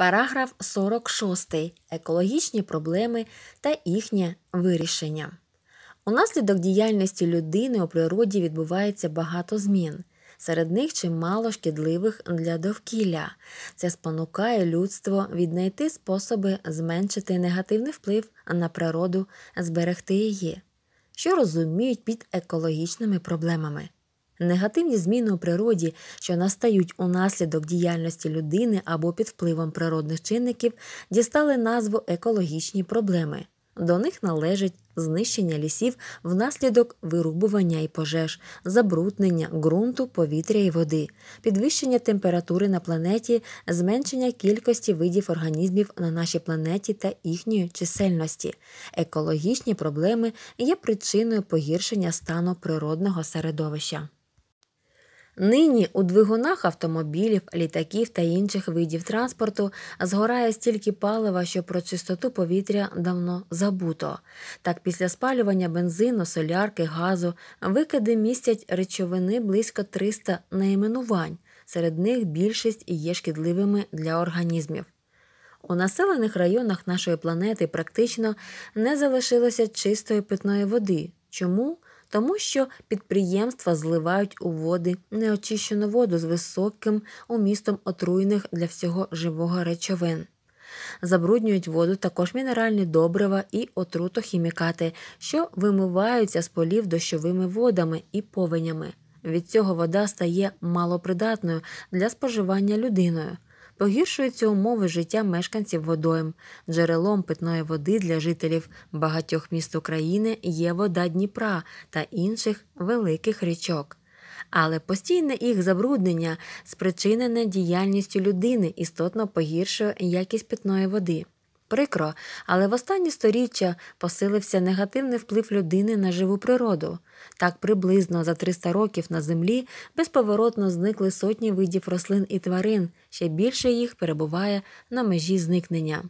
Параграф 46. Екологічні проблеми та їхнє вирішення. Унаслідок діяльності людини у природі відбувається багато змін. Серед них чимало шкідливих для довкілля. Це спонукає людство віднайти способи зменшити негативний вплив на природу, зберегти її, що розуміють під екологічними проблемами. Негативні зміни у природі, що настають унаслідок діяльності людини або під впливом природних чинників, дістали назву екологічні проблеми. До них належить знищення лісів внаслідок вирубування і пожеж, забруднення ґрунту, повітря і води, підвищення температури на планеті, зменшення кількості видів організмів на нашій планеті та їхньої чисельності. Екологічні проблеми є причиною погіршення стану природного середовища. Нині у двигунах автомобілів, літаків та інших видів транспорту згорає стільки палива, що про чистоту повітря давно забуто. Так, після спалювання бензину, солярки, газу викиди містять речовини близько 300 найменувань. Серед них більшість є шкідливими для організмів. У населених районах нашої планети практично не залишилося чистої питної води. Чому? тому що підприємства зливають у води неочищену воду з високим умістом отруйних для всього живого речовин. Забруднюють воду також мінеральні добрива і отрутохімікати, що вимиваються з полів дощовими водами і повенями. Від цього вода стає малопридатною для споживання людиною погіршуються умови життя мешканців водойм. Джерелом питної води для жителів багатьох міст України є вода Дніпра та інших великих річок. Але постійне їх забруднення, спричинене діяльністю людини, істотно погіршує якість питної води. Прикро, але в останні сторіччя посилився негативний вплив людини на живу природу. Так приблизно за 300 років на землі безповоротно зникли сотні видів рослин і тварин, ще більше їх перебуває на межі зникнення.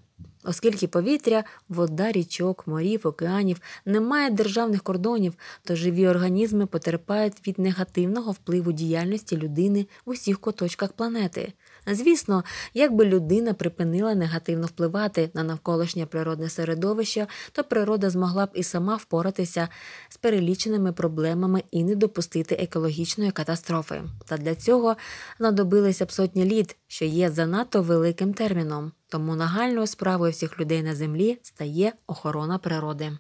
Оскільки повітря, вода, річок, морів, океанів немає державних кордонів, то живі організми потерпають від негативного впливу діяльності людини в усіх куточках планети. Звісно, якби людина припинила негативно впливати на навколишнє природне середовище, то природа змогла б і сама впоратися з переліченими проблемами і не допустити екологічної катастрофи. Та для цього знадобилися б сотні літ, що є занадто великим терміном. Тому нагальною справою всіх людей на землі стає охорона природи.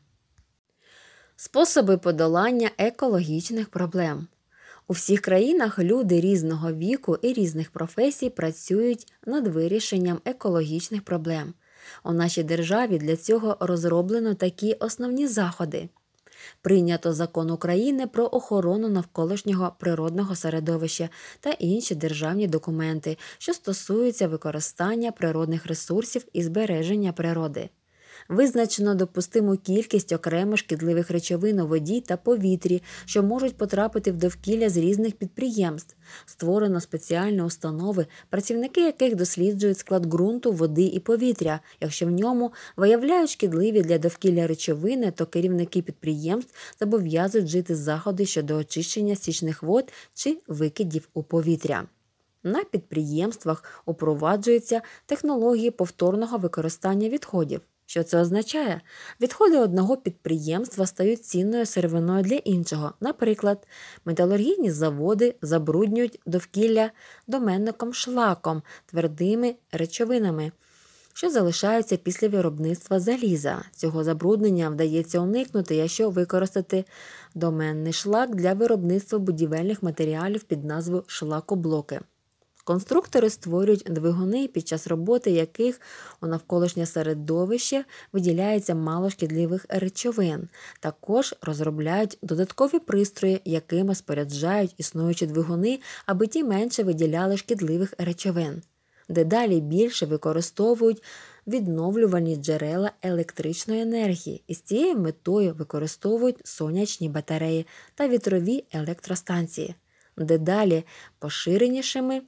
Способи подолання екологічних проблем. У всіх країнах люди різного віку і різних професій працюють над вирішенням екологічних проблем. У нашій державі для цього розроблено такі основні заходи. Прийнято закон України про охорону навколишнього природного середовища та інші державні документи, що стосуються використання природних ресурсів і збереження природи визначено допустиму кількість окремих шкідливих речовин у воді та повітрі, що можуть потрапити в довкілля з різних підприємств. Створено спеціальні установи, працівники яких досліджують склад ґрунту, води і повітря. Якщо в ньому виявляють шкідливі для довкілля речовини, то керівники підприємств зобов'язують жити заходи щодо очищення стічних вод чи викидів у повітря. На підприємствах упроваджуються технології повторного використання відходів. Що це означає? Відходи одного підприємства стають цінною сировиною для іншого. Наприклад, металургійні заводи забруднюють довкілля доменником шлаком, твердими речовинами, що залишаються після виробництва заліза. Цього забруднення вдається уникнути, якщо використати доменний шлак для виробництва будівельних матеріалів під назвою шлакоблоки. Конструктори створюють двигуни, під час роботи яких у навколишнє середовище виділяється мало шкідливих речовин, також розробляють додаткові пристрої, якими споряджають існуючі двигуни, аби ті менше виділяли шкідливих речовин. Дедалі більше використовують відновлювані джерела електричної енергії і з цією метою використовують сонячні батареї та вітрові електростанції. Дедалі поширенішими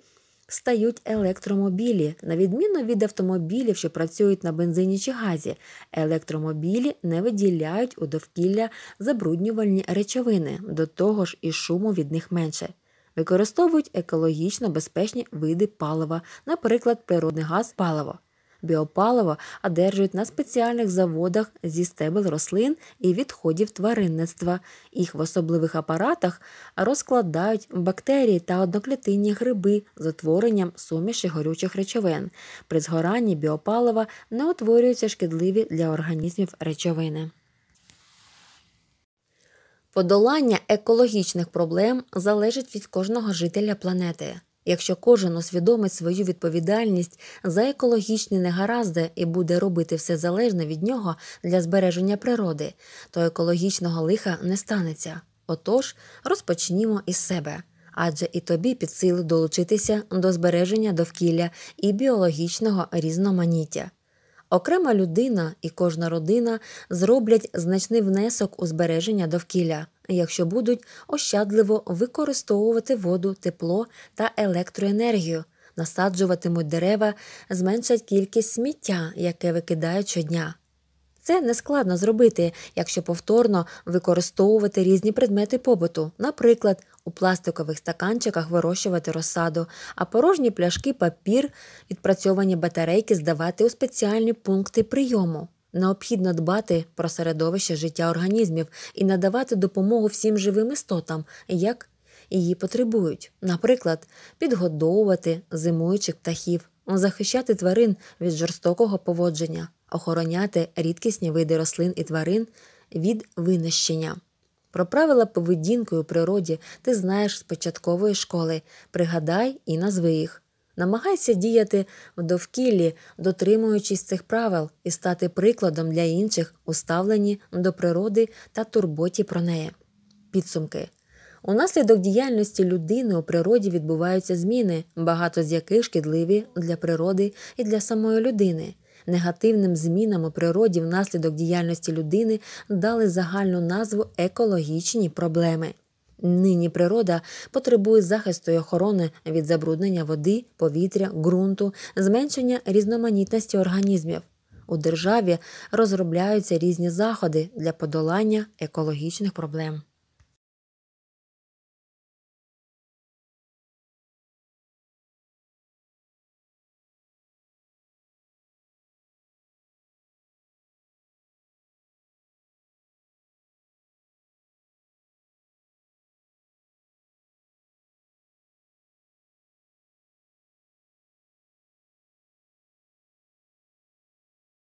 стають електромобілі, на відміну від автомобілів, що працюють на бензині чи газі. Електромобілі не виділяють у довкілля забруднювальні речовини, до того ж і шуму від них менше. Використовують екологічно безпечні види палива, наприклад, природний газ паливо. Біопалива одержують на спеціальних заводах зі стебель рослин і відходів тваринництва. Їх в особливих апаратах розкладають бактерії та одноклітинні гриби з утворенням суміші горючих речовин. При згоранні біопалива не утворюються шкідливі для організмів речовини. Подолання екологічних проблем залежить від кожного жителя планети. Якщо кожен усвідомить свою відповідальність за екологічні негаразди і буде робити все залежне від нього для збереження природи, то екологічного лиха не станеться. Отож, розпочнімо із себе, адже і тобі під силу долучитися до збереження довкілля і біологічного різноманіття. Окрема людина і кожна родина зроблять значний внесок у збереження довкілля, якщо будуть ощадливо використовувати воду, тепло та електроенергію, насаджуватимуть дерева, зменшать кількість сміття, яке викидають щодня. Це нескладно зробити, якщо повторно використовувати різні предмети побуту, наприклад, у пластикових стаканчиках вирощувати розсаду, а порожні пляшки, папір, відпрацьовані батарейки здавати у спеціальні пункти прийому. Необхідно дбати про середовище життя організмів і надавати допомогу всім живим істотам, як її потребують, наприклад, підгодовувати зимуючих птахів, захищати тварин від жорстокого поводження, охороняти рідкісні види рослин і тварин від винищення. Про правила поведінки у природі ти знаєш з початкової школи, пригадай і назви їх. Намагайся діяти в довкіллі, дотримуючись цих правил і стати прикладом для інших у ставленні до природи та турботі про неї. Підсумки унаслідок діяльності людини у природі відбуваються зміни, багато з яких шкідливі для природи і для самої людини. Негативним змінам у природі внаслідок діяльності людини дали загальну назву екологічні проблеми. Нині природа потребує захисту і охорони від забруднення води, повітря, ґрунту, зменшення різноманітності організмів. У державі розробляються різні заходи для подолання екологічних проблем.